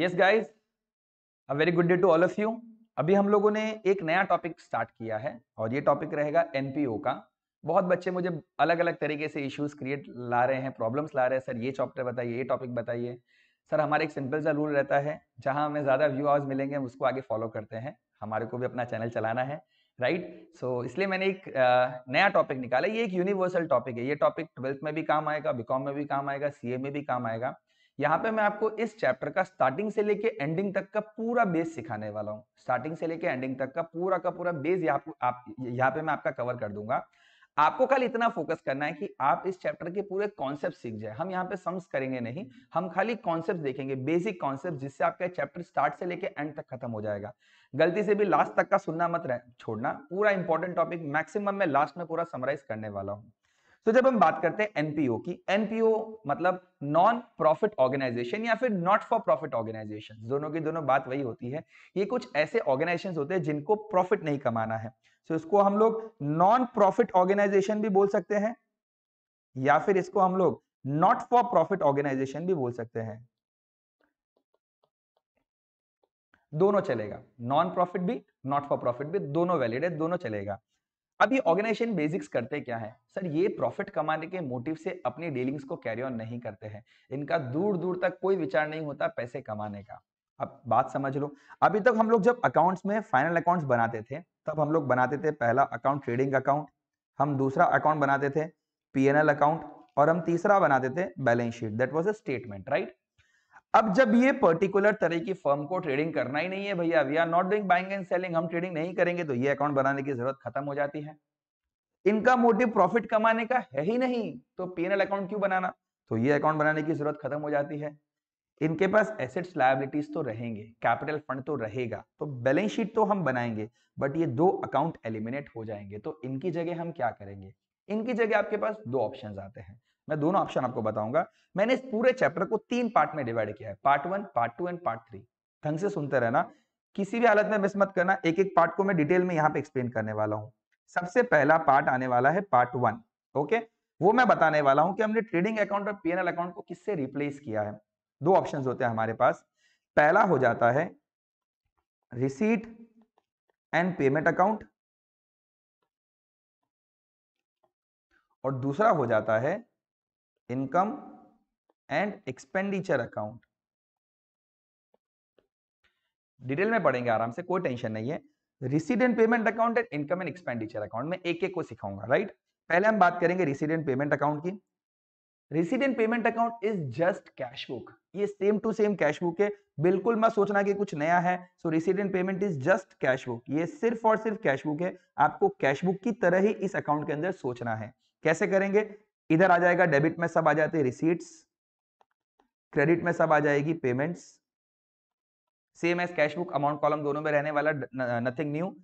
Yes guys a very good day to all of you अभी हम लोगों ने एक नया टॉपिक स्टार्ट किया है और ये टॉपिक रहेगा एनपीओ का बहुत बच्चे मुझे अलग अलग तरीके से इश्यूज क्रिएट ला रहे हैं प्रॉब्लम्स ला रहे हैं सर ये चैप्टर बताइए ये टॉपिक बताइए सर हमारा एक सिंपल सा रूल रहता है जहां हमें ज़्यादा व्यू आवर्स मिलेंगे हम उसको आगे फॉलो करते हैं हमारे को भी अपना चैनल चलाना है राइट right? सो so, इसलिए मैंने एक आ, नया टॉपिक निकाला ये एक यूनिवर्सल टॉपिक है ये टॉपिक ट्वेल्थ में भी काम आएगा बीकॉम में भी काम आएगा सीए में भी काम आएगा यहाँ पे मैं आपको इस चैप्टर का स्टार्टिंग से लेके एंडिंग तक का पूरा बेस सिखाने वाला हूँ स्टार्टिंग से लेके एंडिंग तक का पूरा का पूरा बेस यहाँ आप यहाँ पे मैं आपका कवर कर दूंगा आपको खाली इतना फोकस करना है कि आप इस चैप्टर के पूरे कॉन्सेप्ट सीख जाए हम यहाँ पे सम्स करेंगे नहीं हम खाली कॉन्सेप्ट देखेंगे बेसिक कॉन्सेप्ट जिससे आपका चैप्टर स्टार्ट से लेके एंड तक खत्म हो जाएगा गलती से भी लास्ट तक का सुनना मत रह छोड़ना पूरा इंपॉर्टेंट टॉपिक मैक्सिमम मैं लास्ट में पूरा समराइज करने वाला हूँ तो जब हम बात करते हैं एनपीओ की एनपीओ मतलब नॉन प्रॉफिट ऑर्गेनाइजेशन या फिर नॉट फॉर प्रॉफिट ऑर्गेनाइजेशन दोनों की दोनों बात वही होती है ये कुछ ऐसे ऑर्गेनाइजेशन होते हैं जिनको प्रॉफिट नहीं कमाना है तो इसको हम लोग नॉन प्रॉफिट ऑर्गेनाइजेशन भी बोल सकते हैं या फिर इसको हम लोग नॉट फॉर प्रॉफिट ऑर्गेनाइजेशन भी बोल सकते हैं दोनों चलेगा नॉन प्रॉफिट भी नॉट फॉर प्रॉफिट भी दोनों वैलिड है दोनों चलेगा अब ये ऑर्गेनाइजेशन बेसिक्स करते क्या है सर ये प्रॉफिट कमाने के मोटिव से अपनी डीलिंग्स को कैरी ऑन नहीं करते हैं इनका दूर दूर तक कोई विचार नहीं होता पैसे कमाने का अब बात समझ लो अभी तक हम लोग जब अकाउंट्स में फाइनल अकाउंट्स बनाते थे तब हम लोग बनाते थे पहला अकाउंट ट्रेडिंग अकाउंट हम दूसरा अकाउंट बनाते थे पी अकाउंट और हम तीसरा बनाते थे balance sheet that was a statement right अब जब ये पर्टिकुलर तरह की फर्म को ट्रेडिंग करना ही नहीं है भैया we are not doing buying and selling हम ट्रेडिंग नहीं करेंगे तो ये अकाउंट बनाने की जरूरत खत्म हो जाती है इनका मोटिव प्रॉफिट कमाने का है ही नहीं तो पीएनएल अकाउंट क्यों बनाना तो ये अकाउंट बनाने की जरूरत खत्म हो जाती है इनके पास एसेट्स लाइबिलिटीज तो रहेंगे कैपिटल फंड तो रहेगा तो बैलेंस शीट तो हम बनाएंगे बट ये दो अकाउंट एलिमिनेट हो जाएंगे तो इनकी जगह हम क्या करेंगे इनकी जगह आपके पास दो ऑप्शन आते हैं मैं दोनों ऑप्शन आपको बताऊंगा मैंने इस पूरे चैप्टर को तीन पार्ट में डिवाइड किया है part one part two and part three ढंग से सुनते रहना किसी भी हालत में मिस मत करना एक एक पार्ट को मैं डिटेल में यहाँ पे एक्सप्लेन करने वाला हूँ सबसे पहला पार्ट आने वाला है पार्ट वन ओके वो मैं बताने वाला हूँ कि हमने ट्रेडिंग अकाउंट और पीएनएल अकाउंट को किससे रिप्लेस किया है दो ऑप्शन होते हैं हमारे पास पहला हो जाता है रिसीट एंड पेमेंट अकाउंट और दूसरा हो जाता है income and expenditure account detail में पढ़ेंगे आराम से कोई टेंशन नहीं है receipt and payment account and income and expenditure account में एक एक को सिखाऊंगा राइट पहले हम बात करेंगे रिसीडेंट पेमेंट अकाउंट की receipt and payment account is just cash book ये same to same cash book है बिल्कुल मत सोचना कि कुछ नया है so receipt and payment is just cash book ये सिर्फ और सिर्फ कैश बुक है आपको कैश बुक की तरह ही इस अकाउंट के अंदर सोचना है कैसे करेंगे इधर आ जाएगा डेबिट में सब आ जाते रिसीट्स क्रेडिट में सब आ जाएगी payments same as cash book amount column दोनों में रहने वाला nothing new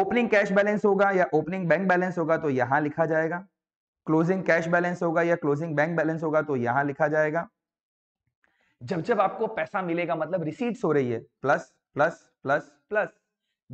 opening cash balance होगा या ओपनिंग बैंक बैलेंस होगा तो यहां लिखा जाएगा क्लोजिंग कैश बैलेंस होगा या क्लोजिंग बैंक बैलेंस होगा तो यहां लिखा जाएगा जब जब आपको पैसा मिलेगा मतलब रिसीट्स हो रही है प्लस प्लस प्लस प्लस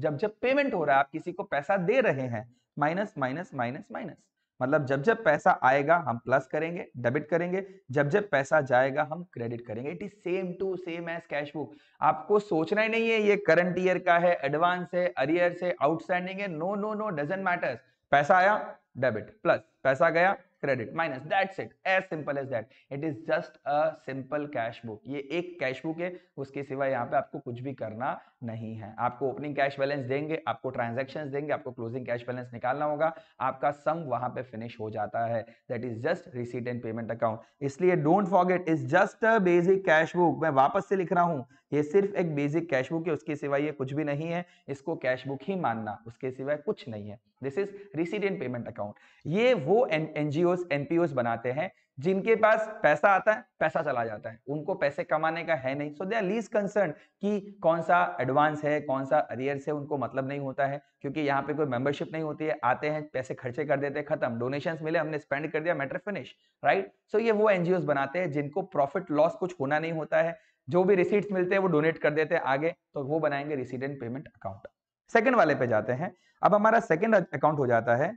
जब जब पेमेंट हो रहा है आप किसी को पैसा दे रहे हैं माइनस माइनस माइनस माइनस मतलब जब जब पैसा आएगा हम प्लस करेंगे डेबिट करेंगे जब जब पैसा जाएगा हम क्रेडिट करेंगे it is same to same as cash book आपको सोचना ही नहीं है ये करंट ईयर का है एडवांस है अरियर है आउटस्टैंडिंग है no no no doesn't matters पैसा आया डेबिट प्लस पैसा गया credit minus that's it as simple as that it is just a simple cash book ये एक कैश बुक है उसके सिवा यहाँ पे आपको कुछ भी करना नहीं है आपको ओपनिंग कैश बैलेंस देंगे आपको ट्रांजेक्शन देंगे आपको क्लोजिंग कैश बैलेंस निकालना होगा आपका सम वहां पे फिनिश हो जाता है that is just receipt and payment account इसलिए don't forget is just a basic cash book मैं वापस से लिख रहा हूँ ये सिर्फ एक बेसिक कैश बुक है उसके सिवाय ये कुछ भी नहीं है इसको कैश बुक ही मानना उसके सिवाय कुछ नहीं है this is receipt and payment account ये वो एनजीओ एनपीओ बनाते हैं जिनके पास पैसा आता है पैसा चला जाता है उनको पैसे कमाने का है नहीं so they are less concern कि कौन सा एडवांस है कौन सा अरियर है उनको मतलब नहीं होता है क्योंकि यहाँ पे कोई मेंबरशिप नहीं होती है आते हैं पैसे खर्चे कर देते हैं खत्म डोनेशंस मिले हमने स्पेंड कर दिया मैटर फिनिश राइट सो ये वो एनजीओ बनाते हैं जिनको प्रॉफिट लॉस कुछ होना नहीं होता है जो भी रिसीट्स मिलते हैं वो डोनेट कर देते हैं आगे तो वो बनाएंगे रिसीडेंट पेमेंट अकाउंट सेकेंड वाले पे जाते हैं अब हमारा सेकेंड अकाउंट हो जाता है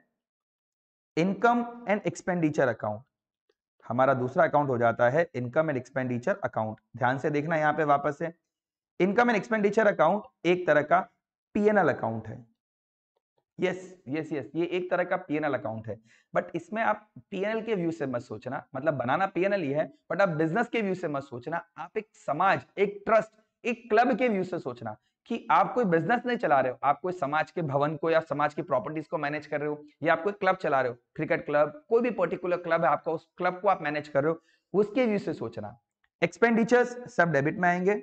इनकम एंड एक्सपेंडिचर अकाउंट हमारा दूसरा अकाउंट हो जाता है इनकम एंड एक्सपेंडिचर अकाउंट ध्यान से देखना यहाँ पे वापस से इनकम एंड एक्सपेंडिचर अकाउंट एक तरह का पीएनएल अकाउंट है यस यस यस ये एक तरह का पीएनएल अकाउंट है बट इसमें आप पीएनएल के व्यू से मत सोचना मतलब बनाना पीएनएल ही है बट आप बिजनेस के व्यू से मत सोचना आप एक समाज एक ट्रस्ट एक क्लब के व्यू से सोचना कि आप कोई बिजनेस नहीं चला रहे हो आप कोई समाज के भवन को या समाज की प्रॉपर्टीज को मैनेज कर रहे हो या आप कोई क्लब चला रहे हो क्रिकेट क्लब कोई भी पर्टिकुलर क्लब है आपका उस क्लब को आप मैनेज कर रहे हो उसके व्यू से सोचना एक्सपेंडिचर्स सब डेबिट में आएंगे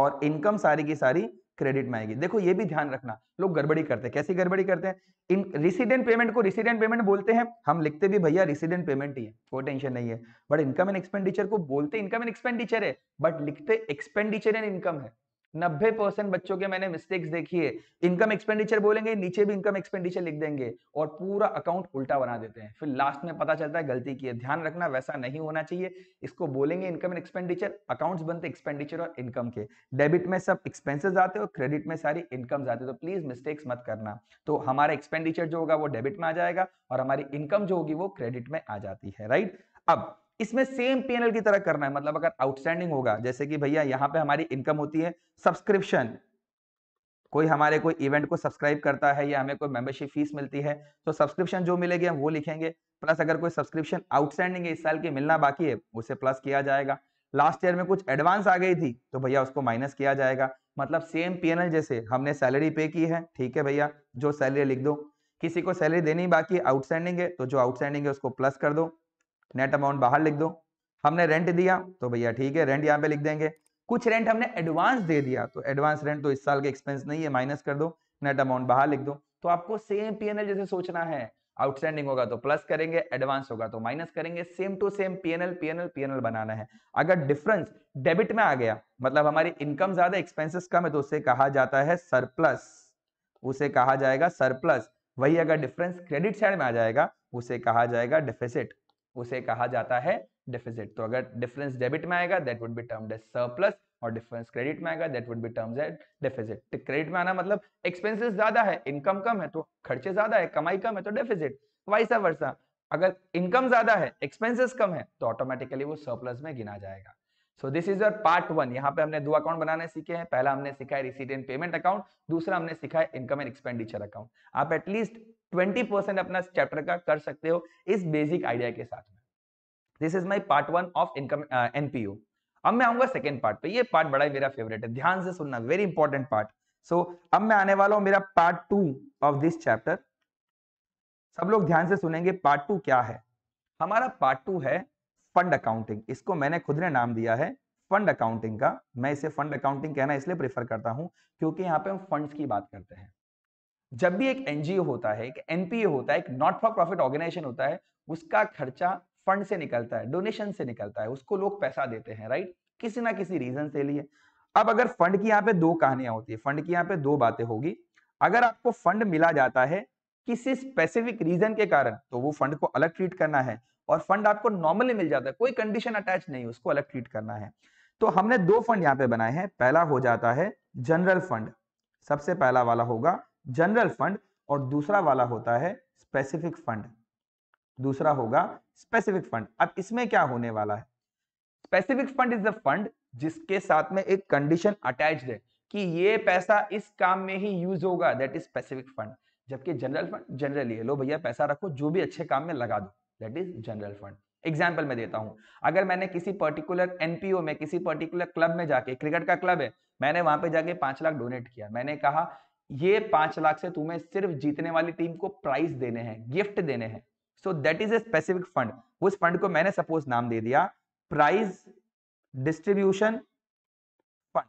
और इनकम सारी की सारी क्रेडिट में आएगी देखो ये भी ध्यान रखना लोग गड़बड़ी करते हैं कैसी गड़बड़ी करते हैं इन रिसिडेंट पेमेंट को रिसिडेंट पेमेंट बोलते हैं हम लिखते भी भैया रिसीडेंट पेमेंट ही है कोई टेंशन नहीं है बट इनकम एंड एक्सपेंडिचर को बोलते इनकम एंड एक्सपेंडिचर है बट लिखते एक्सपेंडिचर एंड इनकम है नब्बे परसेंट बच्चों के मैंने मिस्टेक्स देखी है इनकम एक्सपेंडिचर बोलेंगे नीचे भी इनकम एक्सपेंडिचर लिख देंगे और पूरा अकाउंट उल्टा बना देते हैं फिर लास्ट में पता चलता है गलती की है ध्यान रखना वैसा नहीं होना चाहिए इसको बोलेंगे इनकम एंड एक्सपेंडिचर अकाउंट्स बनते एक्सपेंडिचर और इनकम के डेबिट में सब एक्सपेंसिस आते और क्रेडिट में सारी इनकम आते तो प्लीज मिस्टेक्स मत करना तो हमारा एक्सपेंडिचर जो होगा वो डेबिट में आ जाएगा और हमारी इनकम जो होगी वो क्रेडिट में आ जाती है राइट अब इसमें सेम पीएनएल की तरह करना है मतलब अगर आउटस्टैंडिंग होगा जैसे कि भैया यहाँ पे हमारी इनकम होती है सब्सक्रिप्शन कोई हमारे कोई इवेंट को सब्सक्राइब करता है या हमें कोई मेंबरशिप फीस मिलती है तो सब्सक्रिप्शन जो मिलेगी हम वो लिखेंगे प्लस अगर कोई सब्सक्रिप्शन आउटस्टैंडिंग है इस साल की मिलना बाकी है उसे प्लस किया जाएगा लास्ट ईयर में कुछ एडवांस आ गई थी तो भैया उसको माइनस किया जाएगा मतलब सेम पीएनएल जैसे हमने सैलरी पे की है ठीक है भैया जो सैलरी लिख दो किसी को सैलरी देनी बाकी आउटस्टैंडिंग है तो जो आउटस्टैंडिंग है उसको प्लस कर दो नेट अमाउंट बाहर लिख दो हमने रेंट दिया तो भैया ठीक है रेंट यहाँ पे लिख देंगे कुछ रेंट हमने एडवांस दे दिया तो एडवांस रेंट तो इस साल के एक्सपेंस नहीं है माइनस कर दो नेट अमाउंट बाहर लिख दो तो आपको सेम पीएनएल जैसे सोचना है आउटस्टैंडिंग होगा तो प्लस करेंगे एडवांस होगा तो माइनस करेंगे same to same PNL PNL PNL बनाना है अगर डिफरेंस डेबिट में आ गया मतलब हमारी इनकम ज्यादा एक्सपेंसिस कम है तो उसे कहा जाता है सरप्लस उसे कहा जाएगा सरप्लस वही अगर डिफरेंस क्रेडिट साइड में आ जाएगा उसे कहा जाएगा डिफिसिट उसे कहा जाता है डिफिजिट तो अगर डिफरेंस डेबिट में आएगा that would be termed as surplus और डिफरेंस क्रेडिट में आएगा that would be terms at deficit credit में आना मतलब एक्सपेंसेस ज्यादा है इनकम कम है तो खर्चे ज्यादा है कमाई कम है तो डेफिजिट वाइसा वर्षा अगर इनकम ज्यादा है एक्सपेंसेस कम है तो ऑटोमेटिकली वो सरप्लस में गिना जाएगा so this is your part one यहाँ पे हमने दो अकाउंट बनाने सीखे हैं पहला हमने सीखा है रिसीट एंड पेमेंट अकाउंट दूसरा हमने सीखा है इनकम एंड एक्सपेंडिचर अकाउंट आप एटलीस्ट ट्वेंटी परसेंट अपना चैप्टर का कर सकते हो इस बेसिक आइडिया के साथ में this is my part one of income NPO अब मैं आऊंगा सेकेंड पार्ट पे ये पार्ट बड़ा ही मेरा फेवरेट है ध्यान से सुनना वेरी इंपॉर्टेंट पार्ट सो अब मैं आने वाला हूं मेरा part two of this chapter सब लोग ध्यान से सुनेंगे पार्ट टू क्या है हमारा पार्ट टू है फंड अकाउंटिंग इसको मैंने खुद ने नाम दिया है फंड अकाउंटिंग का मैं इसे फंड अकाउंटिंग कहना इसलिए प्रेफर करता हूं क्योंकि यहाँ पे हम फंड्स की बात करते हैं जब भी एक एनजीओ होता है एक एनपीए होता है एक नॉट फॉर प्रॉफिट ऑर्गेनाइजेशन होता है उसका खर्चा फंड से निकलता है डोनेशन से निकलता है उसको लोग पैसा देते हैं राइट किसी ना किसी रीजन से लिए अब अगर फंड की यहाँ पे दो कहानियां होती है फंड की यहाँ पे दो बातें होगी अगर आपको फंड मिला जाता है किसी स्पेसिफिक रीजन के कारण तो वो फंड को अलग ट्रीट करना है और फंड आपको नॉर्मली मिल जाता है कोई कंडीशन अटैच नहीं उसको अलग ट्रीट करना है तो हमने दो फंड यहाँ पे बनाए हैं पहला हो जाता है जनरल फंड सबसे पहला वाला होगा जनरल फंड और दूसरा वाला होता है स्पेसिफिक फंड दूसरा होगा स्पेसिफिक फंड अब इसमें क्या होने वाला है specific fund is the fund जिसके साथ में एक कंडीशन अटैच है कि ये पैसा इस काम में ही यूज होगा दैट इज स्पेसिफिक फंड जबकि जनरल फंड जनरली लो भैया पैसा रखो जो भी अच्छे काम में लगा दो that is general fund example मैं देता हूं अगर मैंने किसी पर्टिकुलर एनपीओ में किसी पर्टिकुलर क्लब में जाके क्रिकेट का क्लब है मैंने वहां पे जाके पांच लाख डोनेट किया मैंने कहा ये पांच लाख से तुम्हें सिर्फ जीतने वाली टीम को प्राइस देने हैं गिफ्ट देने हैं so that is a specific fund उस फंड को मैंने सपोज नाम दे दिया प्राइज डिस्ट्रीब्यूशन फंड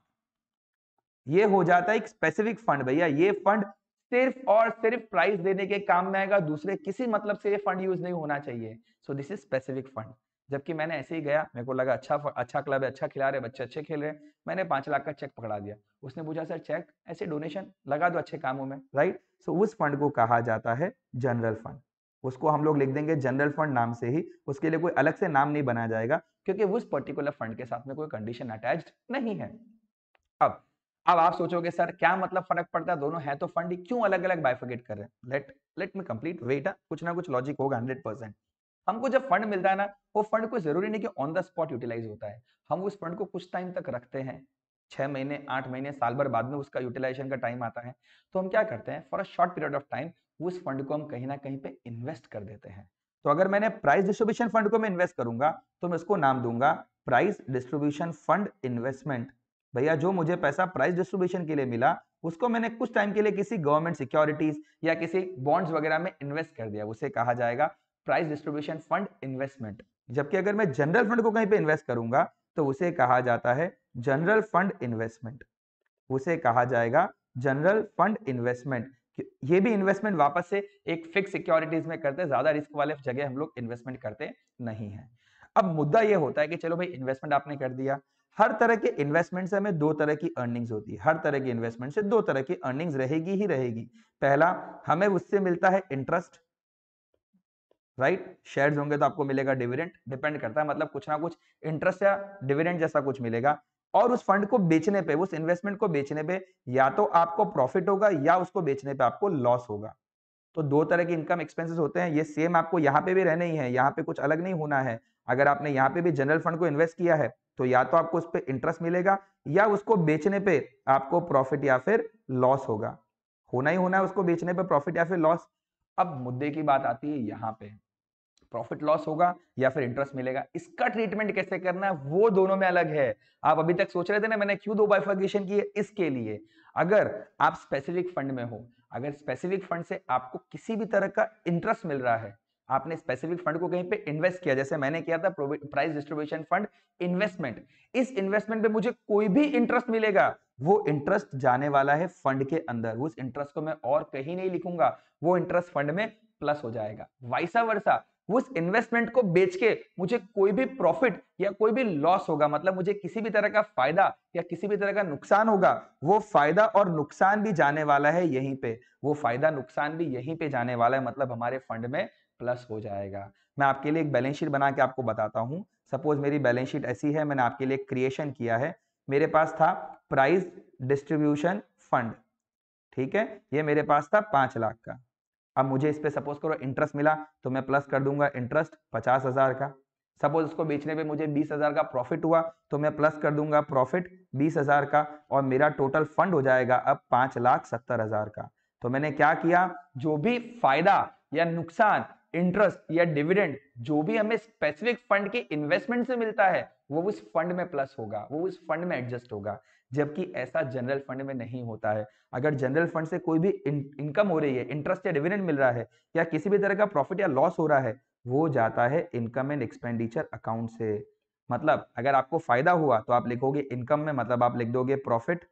ये हो जाता है एक स्पेसिफिक फंड भैया ये फंड सिर्फ और सिर्फ प्राइस देने के काम में आएगा दूसरे किसी मतलब से ये फंड यूज नहीं होना चाहिए so this is specific fund जबकि मैंने ऐसे ही गया मेरे को लगा अच्छा अच्छा क्लब है अच्छा खिला रहे बच्चे अच्छे खेल रहे मैंने पांच लाख का चेक पकड़ा दिया उसने पूछा सर चेक ऐसे डोनेशन लगा दो अच्छे कामों में राइट सो उस फंड को कहा जाता है जनरल फंड उसको हम लोग लिख देंगे जनरल फंड नाम से ही उसके लिए कोई अलग से नाम नहीं बनाया जाएगा क्योंकि उस पर्टिकुलर फंड के साथ में कोई कंडीशन अटैच नहीं है अब अब आप सोचोगे सर क्या मतलब फर्क पड़ता है दोनों है तो फंड क्यों अलग अलग बाइफिकेट कर रहे हैं let let me complete wait हाँ, कुछ ना कुछ लॉजिक होगा हंड्रेड परसेंट हमको जब फंड मिलता है ना वो फंड को जरूरी नहीं कि ऑन द स्पॉट यूटिलाइज होता है हम उस फंड को कुछ टाइम तक रखते हैं छह महीने आठ महीने साल भर बाद में उसका यूटिलाइजेशन का टाइम आता है तो हम क्या करते हैं for a short period of time उस फंड को हम कहीं ना कहीं पे इन्वेस्ट कर देते हैं तो अगर मैंने प्राइस डिस्ट्रीब्यूशन फंड को मैं इन्वेस्ट करूंगा तो मैं उसको नाम दूंगा प्राइस डिस्ट्रीब्यूशन फंड इन्वेस्टमेंट भैया जो मुझे पैसा प्राइस डिस्ट्रीब्यूशन के लिए मिला उसको मैंने कुछ टाइम के लिए किसी गवर्नमेंट सिक्योरिटीज या किसी बॉन्ड्स वगैरह में इन्वेस्ट कर दिया उसे कहा जाएगा प्राइस डिस्ट्रीब्यूशन फंड इन्वेस्टमेंट जबकि अगर मैं जनरल फंड को कहीं पे इन्वेस्ट करूंगा तो उसे कहा जाता है जनरल फंड इन्वेस्टमेंट उसे कहा जाएगा जनरल फंड इन्वेस्टमेंट ये भी इन्वेस्टमेंट वापस से एक फिक्स सिक्योरिटीज में करते हैं ज्यादा रिस्क वाले जगह हम लोग इन्वेस्टमेंट करते नहीं है अब मुद्दा यह होता है कि चलो भाई इन्वेस्टमेंट आपने कर दिया हर तरह के इन्वेस्टमेंट से हमें दो तरह की अर्निंग्स होती है हर तरह के इन्वेस्टमेंट से दो तरह की अर्निंग्स रहेगी ही रहेगी पहला हमें उससे मिलता है इंटरेस्ट राइट शेयर शेयर्स होंगे तो आपको मिलेगा डिविडेंट डिपेंड करता है मतलब कुछ ना कुछ इंटरेस्ट या डिविडेंट जैसा कुछ मिलेगा और उस फंड को बेचने पे उस इन्वेस्टमेंट को बेचने पे या तो आपको प्रॉफिट होगा या उसको बेचने पे आपको लॉस होगा तो दो तरह के इनकम एक्सपेंसेस होते हैं ये सेम आपको यहाँ पे भी रहने ही है यहाँ पे कुछ अलग नहीं होना है अगर आपने यहाँ पे भी जनरल फंड को इन्वेस्ट किया है तो या तो आपको उस पर इंटरेस्ट मिलेगा या उसको बेचने पे आपको प्रॉफिट या फिर लॉस होगा होना ही होना है उसको बेचने पे प्रॉफिट या फिर लॉस अब मुद्दे की बात आती है यहाँ पे प्रॉफिट लॉस होगा या फिर इंटरेस्ट मिलेगा इसका ट्रीटमेंट कैसे करना है वो दोनों में अलग है आप अभी तक सोच रहे थे ना मैंने क्यों दो बाइफर्गेशन की है इसके लिए अगर आप स्पेसिफिक फंड में हो अगर स्पेसिफिक फंड से आपको किसी भी तरह का इंटरेस्ट मिल रहा है आपने स्पेसिफिक फंड को कहीं पे इन्वेस्ट किया जैसे मैंने किया था प्राइस डिस्ट्रीब्यूशन फंड इन्वेस्टमेंट इस इन्वेस्टमेंट पे मुझे कोई भी इंटरेस्ट मिलेगा वो इंटरेस्ट जाने वाला है फंड के अंदर उस इंटरेस्ट को मैं और कहीं नहीं लिखूंगा वो इंटरेस्ट फंड में प्लस हो जाएगा वाइसा वर्षा उस इन्वेस्टमेंट को बेच के मुझे कोई भी प्रॉफिट या कोई भी लॉस होगा मतलब मुझे किसी भी तरह का फायदा या किसी भी तरह का नुकसान होगा वो फायदा और नुकसान भी जाने वाला है यहीं पे वो फायदा नुकसान भी यहीं पे जाने वाला है मतलब हमारे फंड में प्लस हो जाएगा मैं आपके लिए एक बैलेंस शीट बना के आपको बताता हूँ सपोज मेरी बैलेंस शीट ऐसी है मैंने आपके लिए क्रिएशन किया है मेरे पास था प्राइज डिस्ट्रीब्यूशन फंड ठीक है ये मेरे पास था पांच लाख का अब मुझे इस पे सपोज करो इंटरेस्ट मिला तो मैं प्लस कर दूंगा इंटरेस्ट पचास हजार का सपोज इसको बेचने पे मुझे बीस हजार का प्रॉफिट हुआ तो मैं प्लस कर दूंगा प्रॉफिट बीस हजार का और मेरा टोटल फंड हो जाएगा अब पांच लाख सत्तर हजार का तो मैंने क्या किया जो भी फायदा या नुकसान इंटरेस्ट या डिविडेंड जो भी हमें स्पेसिफिक फंड के इन्वेस्टमेंट से मिलता है वो उस फंड में प्लस होगा वो उस फंड में एडजस्ट होगा जबकि ऐसा जनरल फंड में नहीं होता है अगर जनरल फंड से कोई भी इनकम हो रही है इंटरेस्ट या डिविडेंड मिल रहा है या किसी भी तरह का प्रॉफिट या लॉस हो रहा है वो जाता है इनकम एंड एक्सपेंडिचर अकाउंट से मतलब अगर आपको फायदा हुआ तो आप लिखोगे इनकम में मतलब आप लिख दोगे प्रॉफिट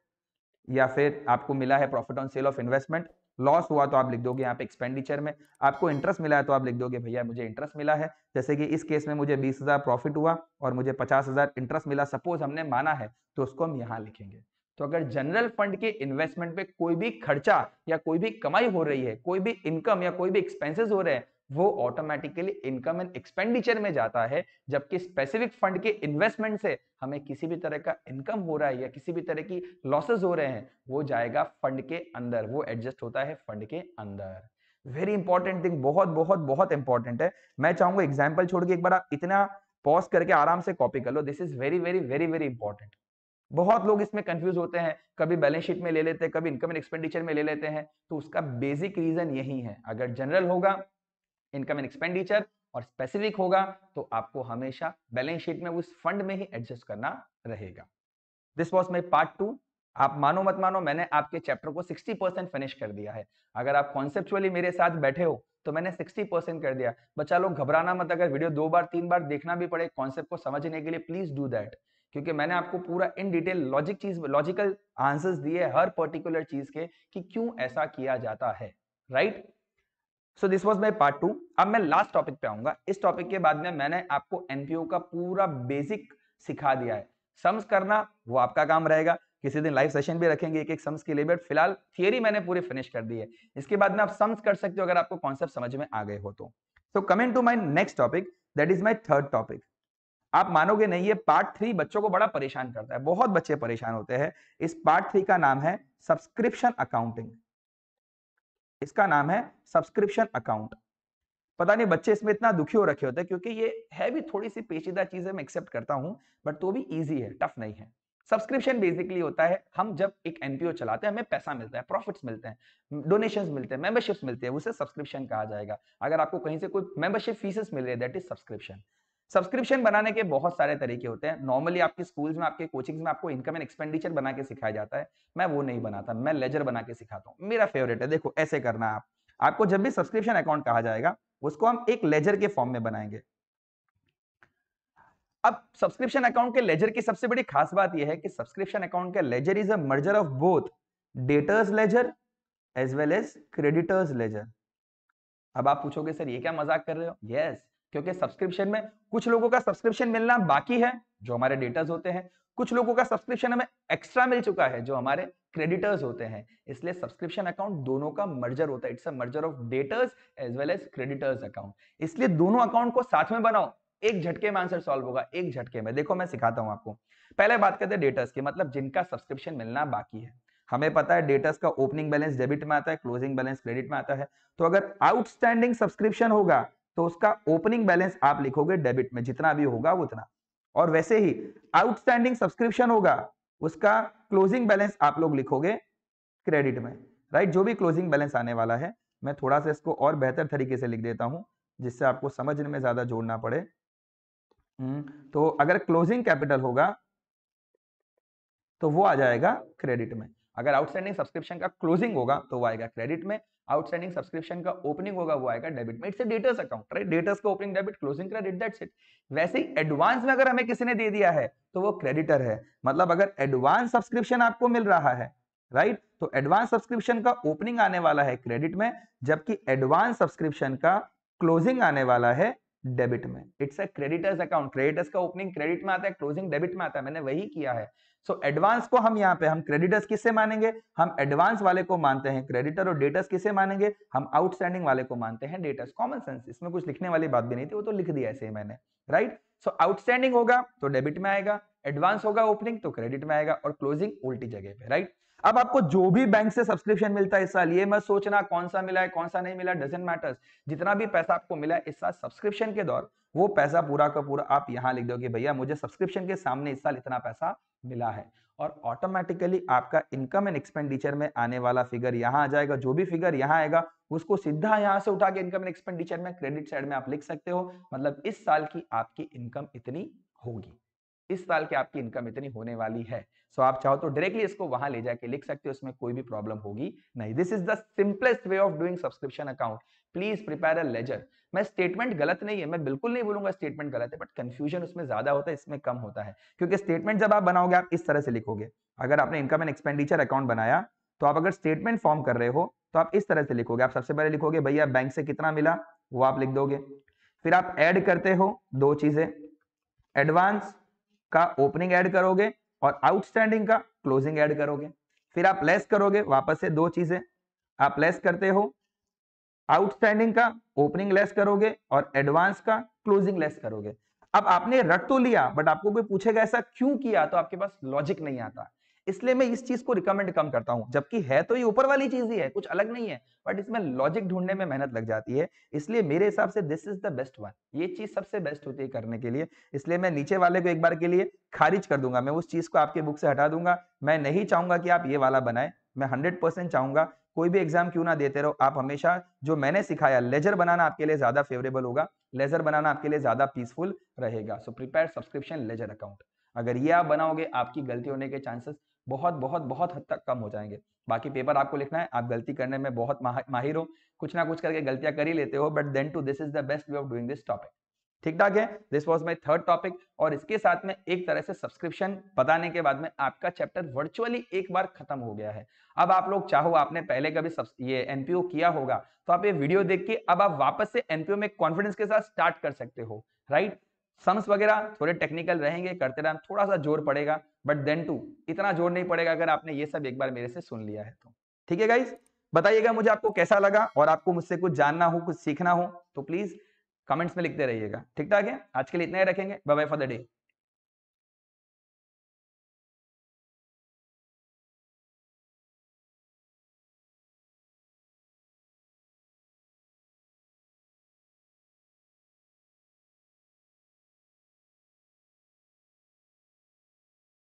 या फिर आपको मिला है profit on sale of investment loss हुआ तो आप लिख दोगे यहाँ पे एक्सपेंडिचर में आपको इंटरेस्ट मिला है तो आप लिख दोगे भैया मुझे इंटरेस्ट मिला है जैसे कि इस केस में मुझे बीस हजार प्रॉफिट हुआ और मुझे पचास हजार इंटरेस्ट मिला सपोज हमने माना है तो उसको हम यहाँ लिखेंगे तो अगर जनरल फंड के इन्वेस्टमेंट पे कोई भी खर्चा या कोई भी कमाई हो रही है कोई भी इनकम या कोई भी एक्सपेंसिस हो रहे हैं वो ऑटोमेटिकली इनकम एंड एक्सपेंडिचर में जाता है जबकि स्पेसिफिक फंड के इन्वेस्टमेंट से हमें किसी भी तरह का इनकम हो रहा है या किसी भी तरह की लॉसेस हो रहे हैं वो जाएगा फंड के अंदर वो एडजस्ट होता है फंड के अंदर वेरी इंपॉर्टेंट थिंग बहुत बहुत बहुत इंपॉर्टेंट है मैं चाहूंगा एग्जाम्पल छोड़ के एक बार आप इतना पॉज करके आराम से कॉपी कर लो this is very very very very important बहुत लोग इसमें कंफ्यूज होते हैं कभी बैलेंस शीट में ले लेते हैं कभी इनकम एंड एक्सपेंडिचर में ले लेते हैं तो उसका बेसिक रीजन यही है अगर जनरल होगा इनकम एंड एक्सपेंडिचर और स्पेसिफिक होगा तो आपको हमेशा बैलेंस शीट में उस फंड में ही एडजस्ट करना रहेगा this was my part two आप मानो मत मानो मैंने आपके चैप्टर को 60 परसेंट फिनिश कर दिया है अगर आप कॉन्सेप्चुअली मेरे साथ बैठे हो तो मैंने 60 परसेंट कर दिया बच्चा लोग घबराना मत अगर वीडियो दो बार तीन बार देखना भी पड़े कॉन्सेप्ट को समझने के लिए प्लीज डू दैट क्योंकि मैंने आपको पूरा इन डिटेल लॉजिक चीज लॉजिकल आंसर्स दिए हर पर्टिकुलर चीज के कि क्यों ऐसा किया जाता है right right? So this was my part two अब मैं लास्ट टॉपिक पे आऊंगा इस टॉपिक के बाद में मैंने आपको एनपीओ का पूरा बेसिक सिखा दिया है सम्स करना वो आपका काम रहेगा किसी दिन लाइव सेशन भी रखेंगे एक एक सम्स के लिए बट फिलहाल थियरी मैंने पूरी फिनिश कर दी है इसके बाद में आप सम्स कर सकते हो अगर आपको कॉन्सेप्ट समझ में आ गए हो तो so coming to my next topic that is my third topic आप मानोगे नहीं ये पार्ट थ्री बच्चों को बड़ा परेशान करता है बहुत बच्चे परेशान होते हैं इस पार्ट थ्री का नाम है सब्सक्रिप्शन अकाउंटिंग इसका नाम है सब्सक्रिप्शन अकाउंट पता नहीं बच्चे इसमें इतना दुखी हो रखे होते हैं क्योंकि ये है भी थोड़ी सी पेचीदा चीज है मैं एक्सेप्ट करता हूँ बट तो भी ईजी है टफ नहीं है सब्सक्रिप्शन बेसिकली होता है हम जब एक एनपीओ चलाते हैं हमें पैसा मिलता है प्रॉफिट्स मिलते हैं डोनेशन मिलते हैं मेंबरशिप्स मिलते हैं उसे सब्सक्रिप्शन कहा जाएगा अगर आपको कहीं से कोई मेंबरशिप फीसेस मिल रही है दैट इज सब्सक्रिप्शन सब्सक्रिप्शन बनाने के बहुत सारे तरीके होते हैं नॉर्मली आपके स्कूल्स में आपके कोचिंग्स में आपको इनकम एंड एक्सपेंडिचर बना के सिखाया जाता है मैं वो नहीं बनाता मैं लेजर बना के सिखाता हूँ मेरा फेवरेट है देखो ऐसे करना आप आपको जब भी सब्सक्रिप्शन अकाउंट कहा जाएगा उसको हम एक लेजर के फॉर्म में बनाएंगे अब सब्सक्रिप्शन अकाउंट के लेजर की सबसे बड़ी खास बात यह है कि सब्सक्रिप्शन अकाउंट का ledger is a merger of both debtors ledger as well as creditors ledger अब आप पूछोगे सर ये क्या मजाक कर रहे हो यस yes. क्योंकि सब्सक्रिप्शन में कुछ लोगों का सब्सक्रिप्शन मिलना बाकी है जो हमारे डेटर्स होते हैं कुछ लोगों का सब्सक्रिप्शन हमें एक्स्ट्रा मिल चुका है जो हमारे क्रेडिटर्स होते हैं इसलिए सब्सक्रिप्शन अकाउंट दोनों का मर्जर होता है it's a merger of debtors as well as creditors account इसलिए दोनों अकाउंट को साथ में बनाओ एक झटके में आंसर सॉल्व होगा एक झटके में देखो मैं सिखाता हूं आपको पहले बात करते हैं डेटर्स की मतलब जिनका सब्सक्रिप्शन मिलना बाकी है हमें पता है डेटर्स का ओपनिंग बैलेंस डेबिट में आता है क्लोजिंग बैलेंस क्रेडिट में आता है तो अगर आउटस्टैंडिंग सब्सक्रिप्शन होगा तो उसका ओपनिंग बैलेंस आप लिखोगे डेबिट में जितना भी होगा उतना और वैसे ही आउटस्टैंडिंग सब्सक्रिप्शन होगा उसका क्लोजिंग बैलेंस आप लोग लिखोगे क्रेडिट में राइट जो भी क्लोजिंग बैलेंस आने वाला है मैं थोड़ा सा इसको और बेहतर तरीके से लिख देता हूं जिससे आपको समझने में ज्यादा जोड़ना पड़े हम्म, तो अगर क्लोजिंग कैपिटल होगा तो वो आ जाएगा क्रेडिट में अगर आउटस्टैंडिंग सब्सक्रिप्शन का क्लोजिंग होगा तो वो आएगा क्रेडिट में आउटस्टैंडिंग सब्सक्रिप्शन का ओपनिंग होगा वो आएगा डेबिट में it's debtors account right debtors का opening debit closing credit that's it वैसे ही एडवांस में अगर हमें किसी ने दे दिया है तो वो क्रेडिटर है मतलब अगर एडवांस सब्सक्रिप्शन आपको मिल रहा है राइट right? तो एडवांस सब्सक्रिप्शन का ओपनिंग आने वाला है क्रेडिट में जबकि एडवांस सब्सक्रिप्शन का क्लोजिंग आने वाला है डेबिट में it's a creditors account creditors का ओपनिंग क्रेडिट में आता है क्लोजिंग डेबिट में आता है मैंने वही किया है सो एडवांस को हम यहाँ पे हम क्रेडिटर्स किससे मानेंगे हम एडवांस वाले को मानते हैं क्रेडिटर और डेटर्स किसे मानेंगे हम आउटस्टैंडिंग वाले को मानते हैं डेटर्स कॉमन सेंस इसमें कुछ लिखने वाली बात भी नहीं थी वो तो लिख दिया ऐसे ही मैंने राइट सो आउटस्टैंडिंग होगा तो डेबिट में आएगा एडवांस होगा ओपनिंग तो क्रेडिट में आएगा और क्लोजिंग उल्टी जगह पे राइट अब आपको जो भी बैंक से सब्सक्रिप्शन मिलता है इस साल ये मत सोचना कौन सा मिला है कौन सा नहीं मिला डजेंट मैटर्स जितना भी पैसा आपको मिला है इस साल सब्सक्रिप्शन के दौर वो पैसा पूरा का पूरा आप यहाँ लिख दोगे भैया मुझे सब्सक्रिप्शन के सामने इस साल इतना पैसा मिला है और ऑटोमेटिकली आपका इनकम एंड एक्सपेंडिचर में आने वाला फिगर यहाँ आ जाएगा जो भी फिगर यहाँ आएगा उसको सीधा यहाँ से उठा के इनकम एंड एक्सपेंडिचर में क्रेडिट साइड में आप लिख सकते हो मतलब इस साल की आपकी इनकम इतनी होगी इस साल की आपकी इनकम इतनी होने वाली है सो आप चाहो तो डायरेक्टली इसको वहां ले जाके लिख सकते हो इसमें कोई भी प्रॉब्लम होगी नहीं this is the simplest way of doing subscription account please prepare a ledger मैं स्टेटमेंट गलत नहीं है मैं बिल्कुल नहीं बोलूंगा स्टेटमेंट गलत है बट कंफ्यूजन उसमें ज्यादा होता है इसमें कम होता है क्योंकि स्टेटमेंट जब आप बनाओगे आप इस तरह से लिखोगे अगर आपने इनकम एंड एक्सपेंडिचर अकाउंट बनाया तो आप अगर स्टेटमेंट फॉर्म कर रहे हो तो आप इस तरह से लिखोगे आप सबसे पहले लिखोगे भैया बैंक से कितना मिला वो आप लिख दोगे फिर आप ऐड करते हो दो चीजें एडवांस का ओपनिंग ऐड करोगे और आउटस्टैंडिंग का क्लोजिंग ऐड करोगे फिर आप लेस करोगे वापस से दो चीजें आप लेस करते हो आउटस्टैंडिंग का ओपनिंग लेस करोगे और एडवांस का क्लोजिंग लेस करोगे अब आपने रट तो लिया बट आपको कोई पूछेगा ऐसा क्यों किया तो आपके पास लॉजिक नहीं आता इसलिए मैं इस चीज को रिकमेंड कम करता हूं जबकि है तो ये ऊपर वाली चीज ही है कुछ अलग नहीं है बट इसमें लॉजिक ढूंढने में मेहनत लग जाती है इसलिए मेरे हिसाब से this is the best one ये चीज सबसे बेस्ट होती है करने के लिए इसलिए मैं नीचे वाले को एक बार के लिए खारिज कर दूंगा मैं उस चीज को आपके बुक से हटा दूंगा मैं नहीं चाहूंगा कि आप ये वाला बनाए मैं हंड्रेड परसेंट चाहूंगा कोई भी एग्जाम क्यों ना देते रहो आप हमेशा जो मैंने सिखाया लेजर बनाना आपके लिए ज्यादा फेवरेबल होगा लेजर बनाना आपके लिए ज्यादा पीसफुल रहेगा so prepare subscription ledger account अगर ये आप बनाओगे आपकी गलती होने के चांसेस बहुत बहुत बहुत हद तक कम हो जाएंगे बाकी पेपर आपको लिखना है आप गलती करने में बहुत माहिर हो कुछ ना कुछ करके गलतियां कर ही लेते हो but then too this is the best way of doing this topic ठीक ठाक है this was my third topic और इसके साथ में एक तरह से सब्सक्रिप्शन बताने के बाद में आपका चैप्टर वर्चुअली एक बार खत्म हो गया है अब आप लोग चाहो आपने पहले कभी ये एनपीओ किया होगा तो आप ये वीडियो देख के अब आप वापस से एनपीओ में कॉन्फिडेंस के साथ स्टार्ट कर सकते हो राइट सम्स वगैरह थोड़े टेक्निकल रहेंगे करते रहें थोड़ा सा जोर पड़ेगा बट देन टू इतना जोर नहीं पड़ेगा अगर आपने ये सब एक बार मेरे से सुन लिया है तो ठीक है गाइज बताइएगा मुझे आपको कैसा लगा और आपको मुझसे कुछ जानना हो कुछ सीखना हो तो प्लीज कमेंट्स में लिखते रहिएगा ठीक ठाक है आज के लिए इतना ही रखेंगे bye bye for the day